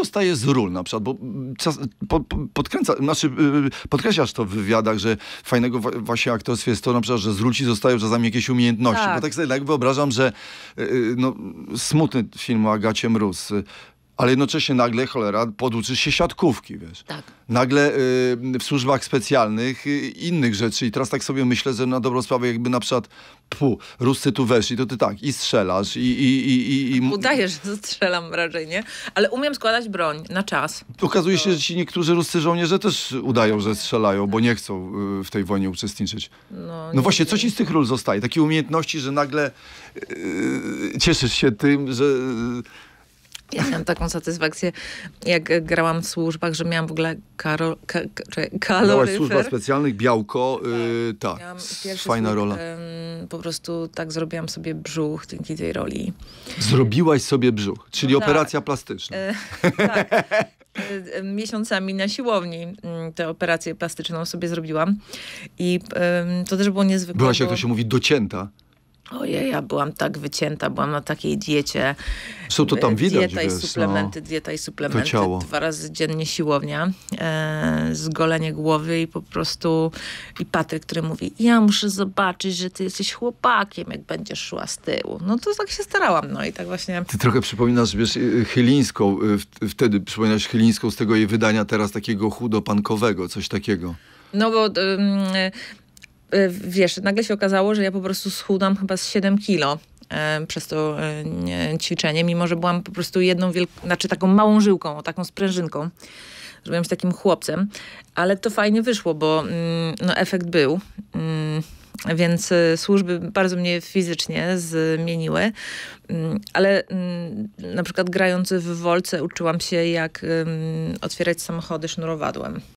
zostaje z ról na przykład, bo mm, czas, po, podkręca, znaczy, y, podkreślasz to w wywiadach, że fajnego właśnie aktorstwa jest to na przykład, że z ról ci zostają czasami jakieś umiejętności, tak. bo tak sobie tak wyobrażam, że y, y, no, smutny film o Agacie Mróz, ale jednocześnie nagle, cholera, poduczysz się siatkówki, wiesz. Tak. Nagle y, w służbach specjalnych y, innych rzeczy i teraz tak sobie myślę, że na dobrą sprawę jakby na przykład pfu, Ruscy tu weszli, to ty tak i strzelasz i... i, i, i Udaję, że strzelam wrażenie, Ale umiem składać broń na czas. Okazuje się, że ci niektórzy ruscy żołnierze też udają, że strzelają, bo nie chcą y, w tej wojnie uczestniczyć. No, no właśnie, co ci z tych ról zostaje? Takie umiejętności, że nagle y, y, cieszysz się tym, że... Ja miałam taką satysfakcję, jak grałam w służbach, że miałam w ogóle karo, ka, ka, kaloryfer. Miałaś służba specjalnych, białko, yy, tak, tak. fajna rola. po prostu tak zrobiłam sobie brzuch dzięki tej roli. Zrobiłaś sobie brzuch, czyli no, tak. operacja plastyczna. Yy, tak. Yy, miesiącami na siłowni mm, tę operację plastyczną sobie zrobiłam. I to też było niezwykłe. Byłaś, bo... jak to się mówi, docięta. Ojej, ja byłam tak wycięta, byłam na takiej diecie. Są to tam widać. Dieta i no. suplementy, no, dieta i suplementy. Dwa razy dziennie siłownia, e, zgolenie głowy i po prostu... I Patryk, który mówi, ja muszę zobaczyć, że ty jesteś chłopakiem, jak będziesz szła z tyłu. No to tak się starałam, no i tak właśnie... Ty trochę przypominasz, wiesz, y, y, Chylińską, y, wtedy przypominasz Chylińską z tego jej wydania teraz takiego chudopankowego, coś takiego. No bo Y, wiesz, nagle się okazało, że ja po prostu schudam chyba z 7 kilo y, przez to y, ćwiczenie, mimo że byłam po prostu jedną wielką, znaczy taką małą żyłką, taką sprężynką, że byłem takim chłopcem, ale to fajnie wyszło, bo mm, no, efekt był. Mm, więc służby bardzo mnie fizycznie zmieniły, mm, ale na przykład grając w wolce uczyłam się, jak otwierać samochody sznurowadłem.